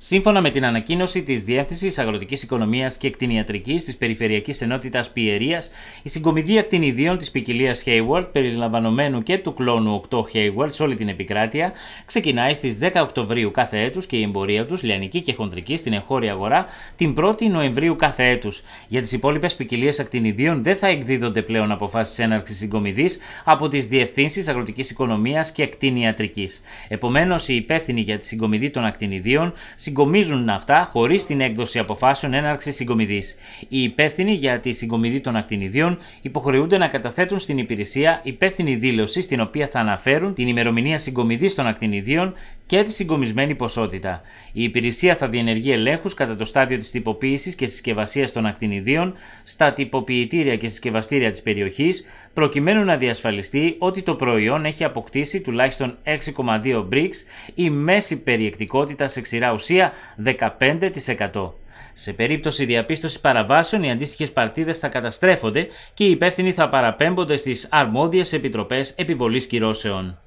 Σύμφωνα με την ανακοίνωση της Διεύθυνσης Αγροτικής Οικονομίας και Κτηνιατρικής της Περιφερειακής Ενότητας Πιερίας, η συγκομιδή ακτινιδίων της ποικιλία Hayward, περιλαμβανομένου και του κλόνου 8 Hayward σε όλη την επικράτεια, ξεκινάει στις 10 Οκτωβρίου κάθε έτους και η εμπορία τους, λιανική και χοντρική, στην εγχώρια αγορά την 1η Νοεμβρίου κάθε έτους. Για τις υπόλοιπες ποικιλίες ακτινιδίων δεν θα εκδίδονται πλέον αποφάσεις έναρξης συγκομιδής από τις Διευθύνσεις Αγροτικής Οικονομίας και Κτηνιατρικής. Επομένως, η υπεύθυνη για τη συγκομιδή των ακτινιδίων συγκομίζουν αυτά χωρίς την έκδοση αποφάσεων έναρξης συγκομιδής. Οι υπεύθυνοι για τη συγκομιδή των ακτινιδίων υποχρεούνται να καταθέτουν στην υπηρεσία υπεύθυνη δήλωση στην οποία θα αναφέρουν την ημερομηνία συγκομιδής των ακτινιδίων και τη συγκομισμένη ποσότητα. Η υπηρεσία θα διενεργεί ελέγχους κατά το στάδιο της τυποποίησης και συσκευασίας των ακτινιδίων στα τυποποιητήρια και συσκευαστήρια της περιοχής, προκειμένου να διασφαλιστεί ότι το προϊόν έχει αποκτήσει τουλάχιστον 6,2 BRICS ή μέση περιεκτικότητα σε ξηρά ουσία 15%. Σε περίπτωση διαπίστωσης παραβάσεων, οι αντίστοιχες παρτίδες θα καταστρέφονται και οι υπεύθυνοι θα παραπέμπονται στις αρμόδιες επιτροπές επιβολής κυρώσεων.